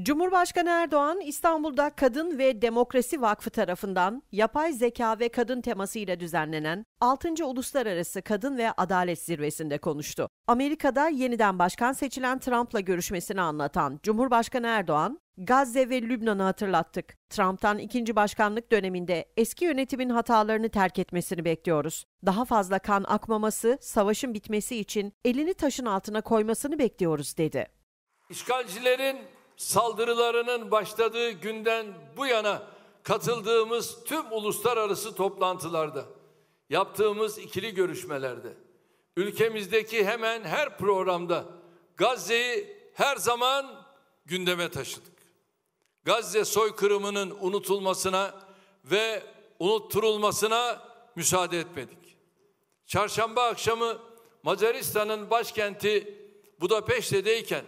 Cumhurbaşkanı Erdoğan İstanbul'da Kadın ve Demokrasi Vakfı tarafından yapay zeka ve kadın temasıyla düzenlenen 6. Uluslararası Kadın ve Adalet Zirvesi'nde konuştu. Amerika'da yeniden başkan seçilen Trump'la görüşmesini anlatan Cumhurbaşkanı Erdoğan, Gazze ve Lübnan'ı hatırlattık. Trump'tan ikinci başkanlık döneminde eski yönetimin hatalarını terk etmesini bekliyoruz. Daha fazla kan akmaması, savaşın bitmesi için elini taşın altına koymasını bekliyoruz dedi. İşgalcilerin saldırılarının başladığı günden bu yana katıldığımız tüm uluslararası toplantılarda, yaptığımız ikili görüşmelerde, ülkemizdeki hemen her programda Gazze'yi her zaman gündeme taşıdık. Gazze soykırımının unutulmasına ve unutturulmasına müsaade etmedik. Çarşamba akşamı Macaristan'ın başkenti Budapeşte'deyken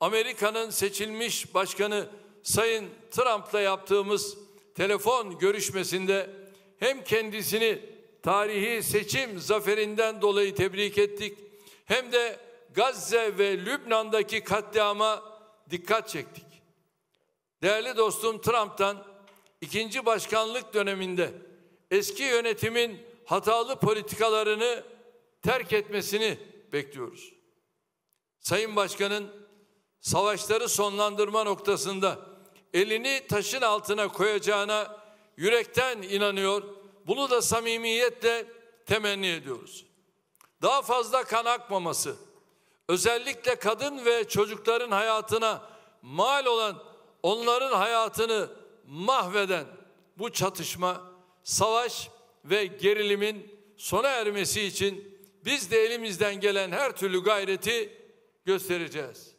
Amerika'nın seçilmiş başkanı Sayın Trump'la yaptığımız telefon görüşmesinde hem kendisini tarihi seçim zaferinden dolayı tebrik ettik hem de Gazze ve Lübnan'daki katliama dikkat çektik. Değerli dostum Trump'tan ikinci başkanlık döneminde eski yönetimin hatalı politikalarını terk etmesini bekliyoruz. Sayın Başkan'ın savaşları sonlandırma noktasında elini taşın altına koyacağına yürekten inanıyor. Bunu da samimiyetle temenni ediyoruz. Daha fazla kan akmaması, özellikle kadın ve çocukların hayatına mal olan onların hayatını mahveden bu çatışma, savaş ve gerilimin sona ermesi için biz de elimizden gelen her türlü gayreti göstereceğiz.